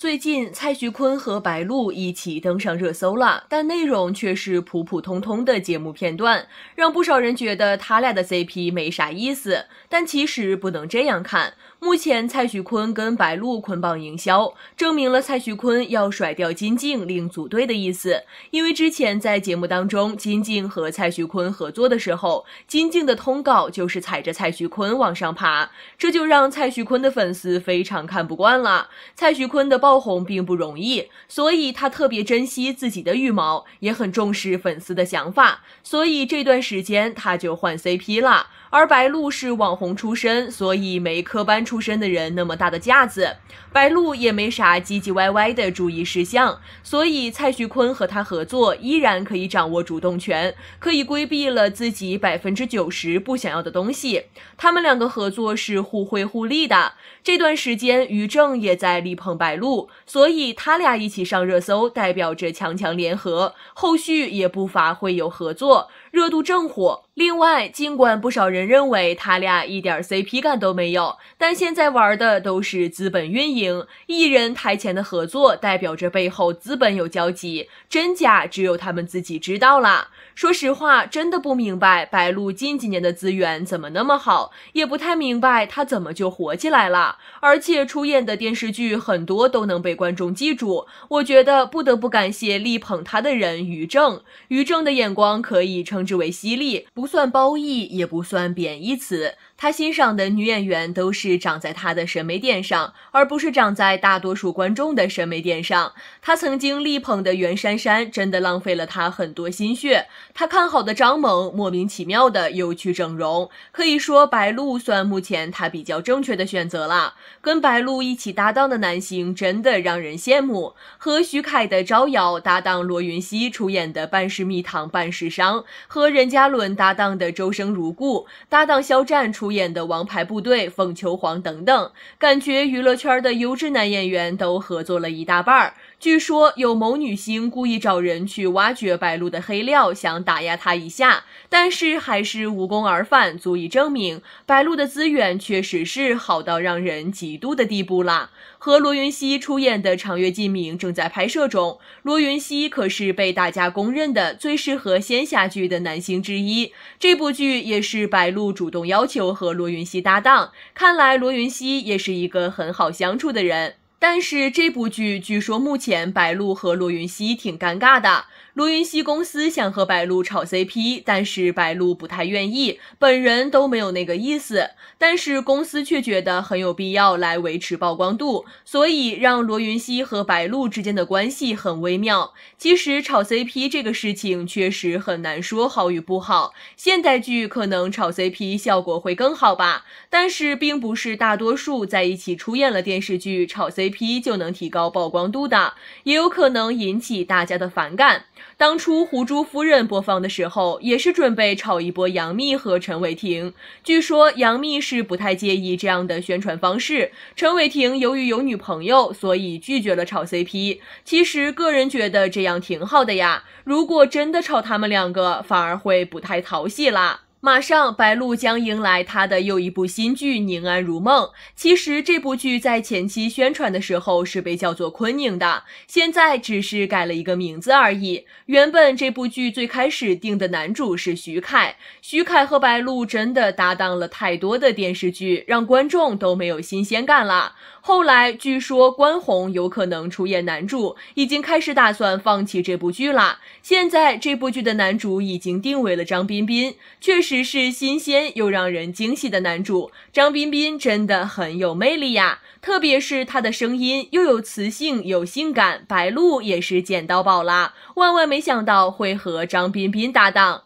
最近蔡徐坤和白鹿一起登上热搜了，但内容却是普普通通的节目片段，让不少人觉得他俩的 CP 没啥意思。但其实不能这样看，目前蔡徐坤跟白鹿捆绑营销，证明了蔡徐坤要甩掉金靖另组队的意思。因为之前在节目当中，金靖和蔡徐坤合作的时候，金靖的通告就是踩着蔡徐坤往上爬，这就让蔡徐坤的粉丝非常看不惯了。蔡徐坤的包。爆红并不容易，所以他特别珍惜自己的羽毛，也很重视粉丝的想法，所以这段时间他就换 C P 了。而白鹿是网红出身，所以没科班出身的人那么大的架子，白鹿也没啥唧唧歪歪的注意事项，所以蔡徐坤和他合作依然可以掌握主动权，可以规避了自己百分之九十不想要的东西。他们两个合作是互惠互利的。这段时间，于正也在力捧白鹿。所以他俩一起上热搜，代表着强强联合，后续也不乏会有合作，热度正火。另外，尽管不少人认为他俩一点 CP 感都没有，但现在玩的都是资本运营，艺人台前的合作代表着背后资本有交集，真假只有他们自己知道了。说实话，真的不明白白鹿近几年的资源怎么那么好，也不太明白他怎么就火起来了，而且出演的电视剧很多都能被观众记住。我觉得不得不感谢力捧他的人于正，于正的眼光可以称之为犀利，不。算褒义也不算贬义词，他欣赏的女演员都是长在他的审美点上，而不是长在大多数观众的审美点上。他曾经力捧的袁姗姗真的浪费了他很多心血，他看好的张萌莫名其妙的又去整容，可以说白鹿算目前他比较正确的选择了。跟白鹿一起搭档的男星真的让人羡慕，和徐凯的招摇》搭档罗云熙出演的半是蜜糖半是伤，和任嘉伦搭。搭档的周生如故，搭档肖战出演的《王牌部队》《凤求凰》等等，感觉娱乐圈的优质男演员都合作了一大半儿。据说有某女星故意找人去挖掘白鹿的黑料，想打压她一下，但是还是无功而返，足以证明白鹿的资源确实是好到让人嫉妒的地步啦。和罗云熙出演的《长月烬明》正在拍摄中，罗云熙可是被大家公认的最适合仙侠剧的男星之一。这部剧也是白鹿主动要求和罗云熙搭档，看来罗云熙也是一个很好相处的人。但是这部剧据说目前白鹿和罗云熙挺尴尬的，罗云熙公司想和白鹿炒 CP，但是白鹿不太愿意，本人都没有那个意思，但是公司却觉得很有必要来维持曝光度，所以让罗云熙和白鹿之间的关系很微妙。其实炒 CP 这个事情确实很难说好与不好，现代剧可能炒 CP 效果会更好吧，但是并不是大多数在一起出演了电视剧炒 C。P 就能提高曝光度的，也有可能引起大家的反感。当初《胡珠夫人》播放的时候，也是准备炒一波杨幂和陈伟霆。据说杨幂是不太介意这样的宣传方式，陈伟霆由于有女朋友，所以拒绝了炒 CP。其实个人觉得这样挺好的呀，如果真的炒他们两个，反而会不太讨喜啦。马上，白鹿将迎来她的又一部新剧《宁安如梦》。其实这部剧在前期宣传的时候是被叫做《昆宁》的，现在只是改了一个名字而已。原本这部剧最开始定的男主是徐凯，徐凯和白鹿真的搭档了太多的电视剧，让观众都没有新鲜感了。后来据说关宏有可能出演男主，已经开始打算放弃这部剧了。现在这部剧的男主已经定为了张彬彬，确实。只是新鲜又让人惊喜的男主张彬彬真的很有魅力呀，特别是他的声音又有磁性有性感，白鹿也是捡到宝了，万万没想到会和张彬彬搭档。